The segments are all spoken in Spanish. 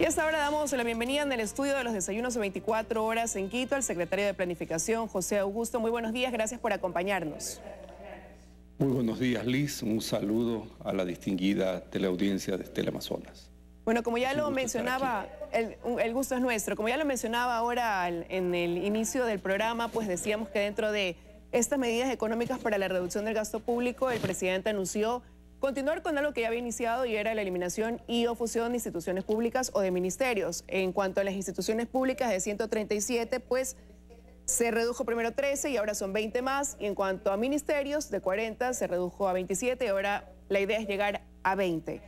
Y hasta ahora damos la bienvenida en el estudio de los desayunos de 24 horas en Quito al secretario de Planificación, José Augusto. Muy buenos días, gracias por acompañarnos. Muy buenos días, Liz. Un saludo a la distinguida teleaudiencia de Teleamazonas. Bueno, como ya lo mencionaba, el, el, gusto es nuestro. Como ya lo mencionaba ahora en el inicio del programa, pues decíamos que dentro de estas medidas económicas para la reducción del gasto público, el presidente anunció Continuar con algo que ya había iniciado y era la eliminación y o fusión de instituciones públicas o de ministerios. En cuanto a las instituciones públicas de 137, pues se redujo primero 13 y ahora son 20 más. Y en cuanto a ministerios, de 40 se redujo a 27 y ahora la idea es llegar a 20.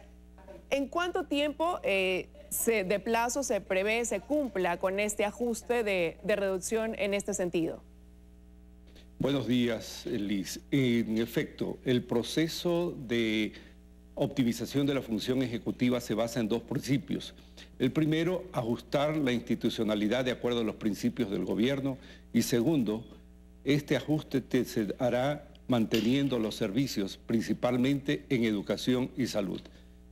¿En cuánto tiempo eh, se, de plazo se prevé, se cumpla con este ajuste de reducción en este sentido? Buenos días, Liz. En efecto, el proceso de optimización de la función ejecutiva se basa en dos principios. El primero, ajustar la institucionalidad de acuerdo a los principios del gobierno. Y segundo, este ajuste se hará manteniendo los servicios, principalmente en educación y salud.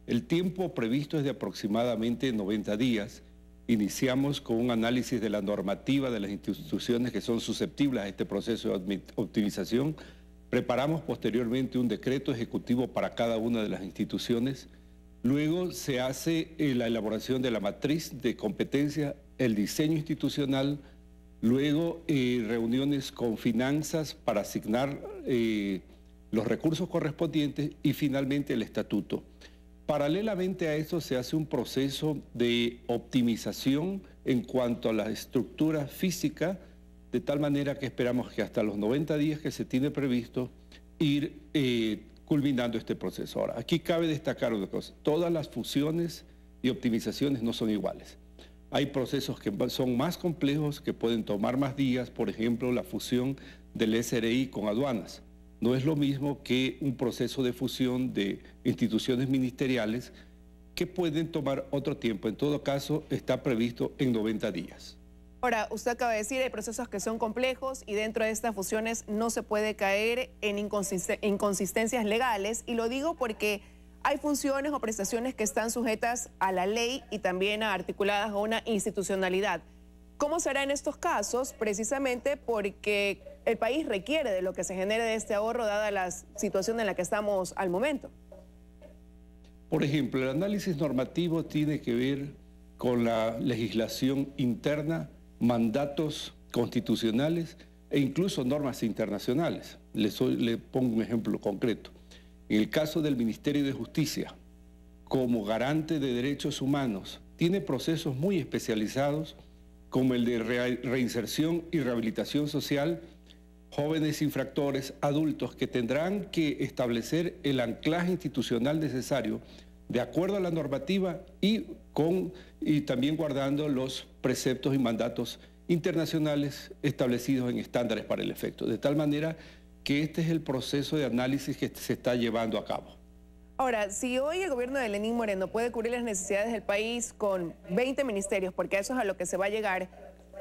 El tiempo previsto es de aproximadamente 90 días Iniciamos con un análisis de la normativa de las instituciones que son susceptibles a este proceso de optimización. Preparamos posteriormente un decreto ejecutivo para cada una de las instituciones. Luego se hace eh, la elaboración de la matriz de competencia, el diseño institucional, luego eh, reuniones con finanzas para asignar eh, los recursos correspondientes y finalmente el estatuto. Paralelamente a eso se hace un proceso de optimización en cuanto a la estructura física, de tal manera que esperamos que hasta los 90 días que se tiene previsto ir eh, culminando este proceso. Ahora, aquí cabe destacar una cosa, todas las fusiones y optimizaciones no son iguales. Hay procesos que son más complejos, que pueden tomar más días, por ejemplo, la fusión del SRI con aduanas no es lo mismo que un proceso de fusión de instituciones ministeriales que pueden tomar otro tiempo. En todo caso, está previsto en 90 días. Ahora, usted acaba de decir, hay procesos que son complejos y dentro de estas fusiones no se puede caer en inconsistencias legales. Y lo digo porque hay funciones o prestaciones que están sujetas a la ley y también articuladas a una institucionalidad. ¿Cómo será en estos casos? Precisamente porque el país requiere de lo que se genere de este ahorro, dada la situación en la que estamos al momento. Por ejemplo, el análisis normativo tiene que ver con la legislación interna, mandatos constitucionales e incluso normas internacionales. Le, le pongo un ejemplo concreto. En el caso del Ministerio de Justicia, como garante de derechos humanos, tiene procesos muy especializados como el de reinserción y rehabilitación social, jóvenes infractores, adultos que tendrán que establecer el anclaje institucional necesario de acuerdo a la normativa y, con, y también guardando los preceptos y mandatos internacionales establecidos en estándares para el efecto. De tal manera que este es el proceso de análisis que se está llevando a cabo. Ahora, si hoy el gobierno de Lenín Moreno puede cubrir las necesidades del país con 20 ministerios, porque eso es a lo que se va a llegar,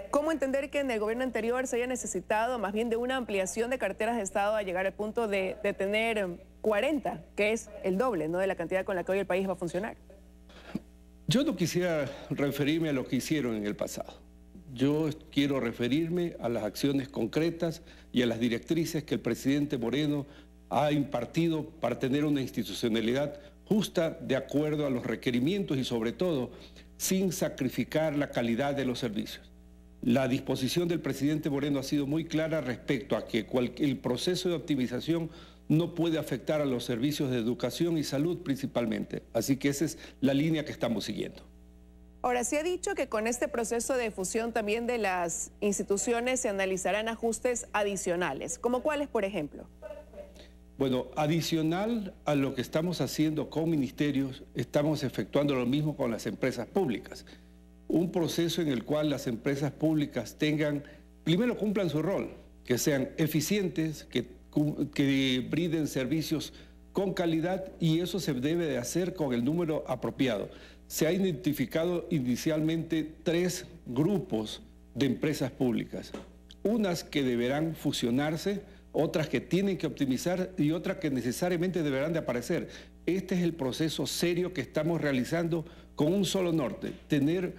¿cómo entender que en el gobierno anterior se haya necesitado más bien de una ampliación de carteras de Estado a llegar al punto de, tener 40, que es el doble ¿no? de la cantidad con la que hoy el país va a funcionar? Yo no quisiera referirme a lo que hicieron en el pasado. Yo quiero referirme a las acciones concretas y a las directrices que el presidente Moreno ha impartido para tener una institucionalidad justa de acuerdo a los requerimientos y sobre todo sin sacrificar la calidad de los servicios. La disposición del presidente Moreno ha sido muy clara respecto a que el proceso de optimización no puede afectar a los servicios de educación y salud principalmente. Así que esa es la línea que estamos siguiendo. Ahora, se ha dicho que con este proceso de fusión también de las instituciones se analizarán ajustes adicionales, como cuáles, por ejemplo. Bueno, adicional a lo que estamos haciendo con ministerios, estamos efectuando lo mismo con las empresas públicas. Un proceso en el cual las empresas públicas tengan, primero cumplan su rol, que sean eficientes, que, brinden servicios con calidad y eso se debe de hacer con el número apropiado. Se ha identificado inicialmente tres grupos de empresas públicas. Unas que deberán fusionarse, otras que tienen que optimizar y otras que necesariamente deberán de aparecer. Este es el proceso serio que estamos realizando con un solo norte, tener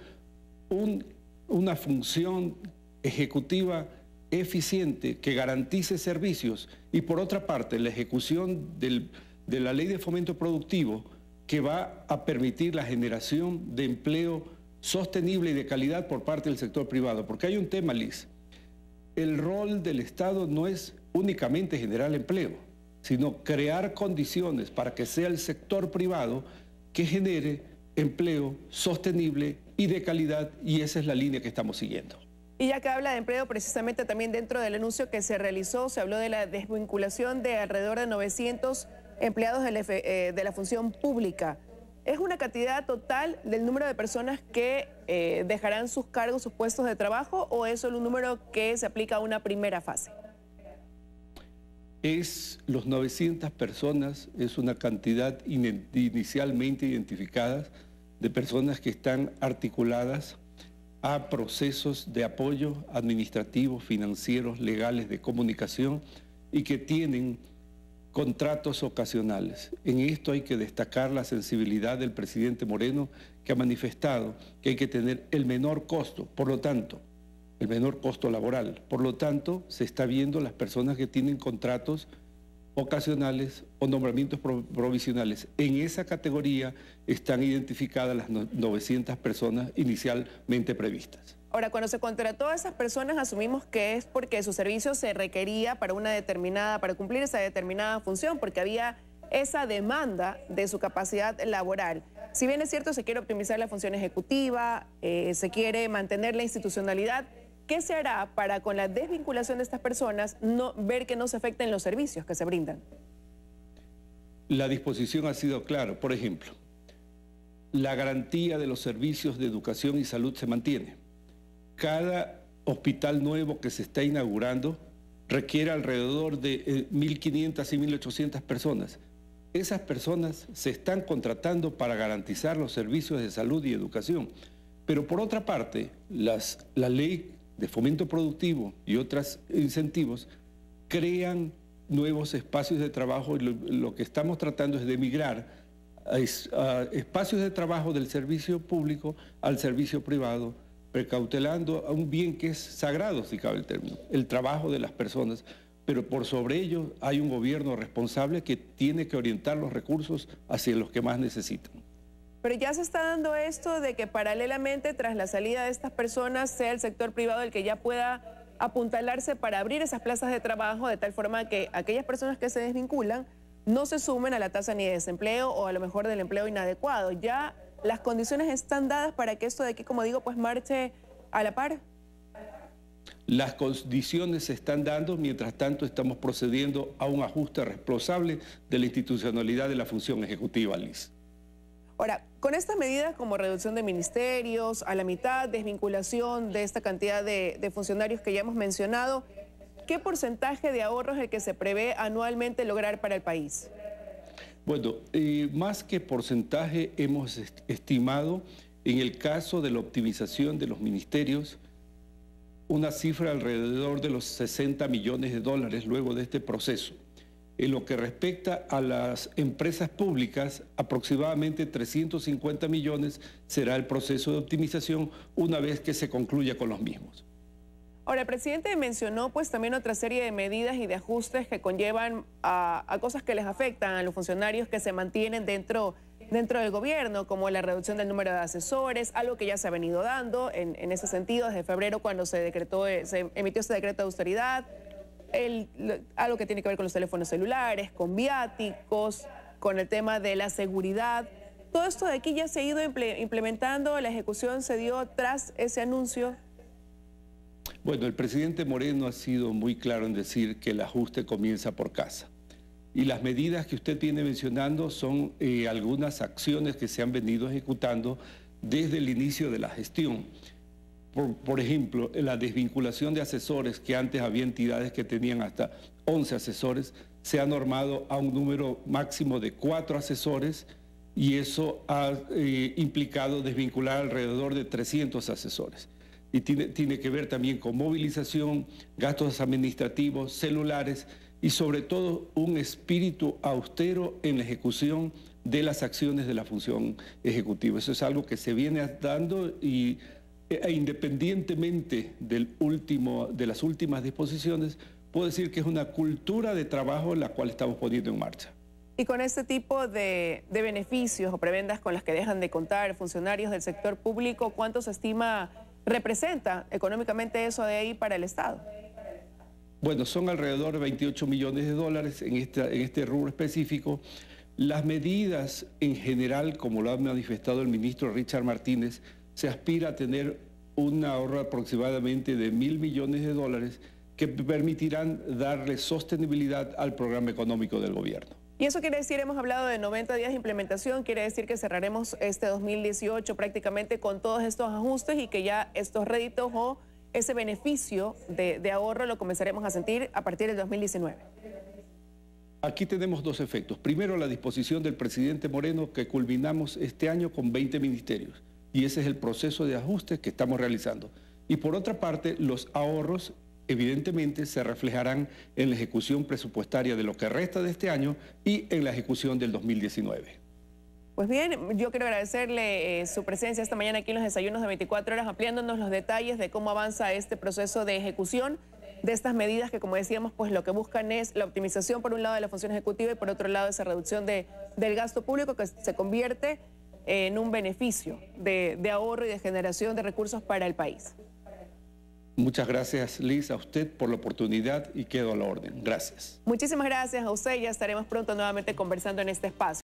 una función ejecutiva eficiente que garantice servicios y por otra parte la ejecución de la ley de fomento productivo que va a permitir la generación de empleo sostenible y de calidad por parte del sector privado. Porque hay un tema, Liz, el rol del Estado no es únicamente generar empleo, sino crear condiciones para que sea el sector privado que genere empleo sostenible y de calidad, y esa es la línea que estamos siguiendo. Y ya que habla de empleo, precisamente también dentro del anuncio que se realizó, se habló de la desvinculación de alrededor de 900 empleados eh, de la, función pública. Es una cantidad total del número de personas que eh, dejarán sus cargos, sus puestos de trabajo, o es solo un número que se aplica a una primera fase es los 900 personas, es una cantidad inicialmente identificada de personas que están articuladas a procesos de apoyo administrativos, financieros, legales, de comunicación y que tienen contratos ocasionales. En esto hay que destacar la sensibilidad del presidente Moreno que ha manifestado que hay que tener el menor costo. Por lo tanto, el menor costo laboral. Por lo tanto, se está viendo las personas que tienen contratos ocasionales o nombramientos provisionales. En esa categoría están identificadas las 900 personas inicialmente previstas. Ahora, cuando se contrató a esas personas, asumimos que es porque su servicio se requería para una determinada, para cumplir esa determinada función, porque había esa demanda de su capacidad laboral. Si bien es cierto, se quiere optimizar la función ejecutiva, eh, se quiere mantener la institucionalidad, ¿Qué se hará para con la desvinculación de estas personas no, ver que no se afecten los servicios que se brindan? La disposición ha sido clara. Por ejemplo, la garantía de los servicios de educación y salud se mantiene. Cada hospital nuevo que se está inaugurando requiere alrededor de 1.500 eh, y 1.800 personas. Esas personas se están contratando para garantizar los servicios de salud y educación. Pero por otra parte, las, la ley de fomento productivo y otros incentivos crean nuevos espacios de trabajo y lo, que estamos tratando es de migrar a, espacios de trabajo del servicio público al servicio privado, precautelando a un bien que es sagrado, si cabe el término, el trabajo de las personas. Pero por sobre ello hay un gobierno responsable que tiene que orientar los recursos hacia los que más necesitan. Pero ya se está dando esto de que paralelamente tras la salida de estas personas sea el sector privado el que ya pueda apuntalarse para abrir esas plazas de trabajo de tal forma que aquellas personas que se desvinculan no se sumen a la tasa ni de desempleo o a lo mejor del empleo inadecuado. Ya las condiciones están dadas para que esto de aquí, como digo, pues marche a la par. Las condiciones se están dando, mientras tanto estamos procediendo a un ajuste responsable de la institucionalidad de la función ejecutiva, Liz. Ahora, con estas medidas como reducción de ministerios, a la mitad, desvinculación de esta cantidad de, funcionarios que ya hemos mencionado, ¿qué porcentaje de ahorros es el que se prevé anualmente lograr para el país? Bueno, eh, más que porcentaje hemos estimado en el caso de la optimización de los ministerios una cifra alrededor de los 60 millones de dólares luego de este proceso. En lo que respecta a las empresas públicas, aproximadamente 350 millones será el proceso de optimización una vez que se concluya con los mismos. Ahora, el presidente mencionó pues también otra serie de medidas y de ajustes que conllevan a, cosas que les afectan a los funcionarios que se mantienen dentro, dentro del gobierno, como la reducción del número de asesores, algo que ya se ha venido dando en, en ese sentido desde febrero cuando se, decretó, se emitió ese decreto de austeridad, algo que tiene que ver con los teléfonos celulares, con viáticos, con el tema de la seguridad. Todo esto de aquí ya se ha ido implementando, la ejecución se dio tras ese anuncio. Bueno, el presidente Moreno ha sido muy claro en decir que el ajuste comienza por casa. Y las medidas que usted tiene mencionando son eh, algunas acciones que se han venido ejecutando desde el inicio de la gestión. Por, ejemplo, la desvinculación de asesores, que antes había entidades que tenían hasta 11 asesores, se ha normado a un número máximo de 4 asesores y eso ha eh, implicado desvincular alrededor de 300 asesores. Y tiene, tiene que ver también con movilización, gastos administrativos, celulares y sobre todo un espíritu austero en la ejecución de las acciones de la función ejecutiva. Eso es algo que se viene dando y eh, e independientemente del último, de las últimas disposiciones, puedo decir que es una cultura de trabajo la cual estamos poniendo en marcha. Y con este tipo de, beneficios o prebendas con las que dejan de contar funcionarios del sector público, ¿cuánto se estima representa económicamente eso de ahí para el Estado? Bueno, son alrededor de 28 millones de dólares en, en este rubro específico. Las medidas en general, como lo ha manifestado el ministro Richard Martínez, se aspira a tener un ahorro aproximadamente de mil millones de dólares que permitirán darle sostenibilidad al programa económico del gobierno. Y eso quiere decir, hemos hablado de 90 días de implementación, quiere decir que cerraremos este 2018 prácticamente con todos estos ajustes y que ya estos réditos o ese beneficio de, de ahorro lo comenzaremos a sentir a partir del 2019. Aquí tenemos dos efectos. Primero, la disposición del presidente Moreno que culminamos este año con 20 ministerios y ese es el proceso de ajuste que estamos realizando. Y por otra parte, los ahorros evidentemente se reflejarán en la ejecución presupuestaria de lo que resta de este año y en la ejecución del 2019. Pues bien, yo quiero agradecerle eh, su presencia esta mañana aquí en los desayunos de 24 horas, ampliándonos los detalles de cómo avanza este proceso de ejecución de estas medidas que, como decíamos, pues lo que buscan es la optimización, por un lado, de la función ejecutiva y, por otro lado, esa reducción de, del gasto público que se convierte en un beneficio de, ahorro y de generación de recursos para el país. Muchas gracias, Liz, a usted por la oportunidad y quedo a la orden. Gracias. Muchísimas gracias a usted. Ya estaremos pronto nuevamente conversando en este espacio.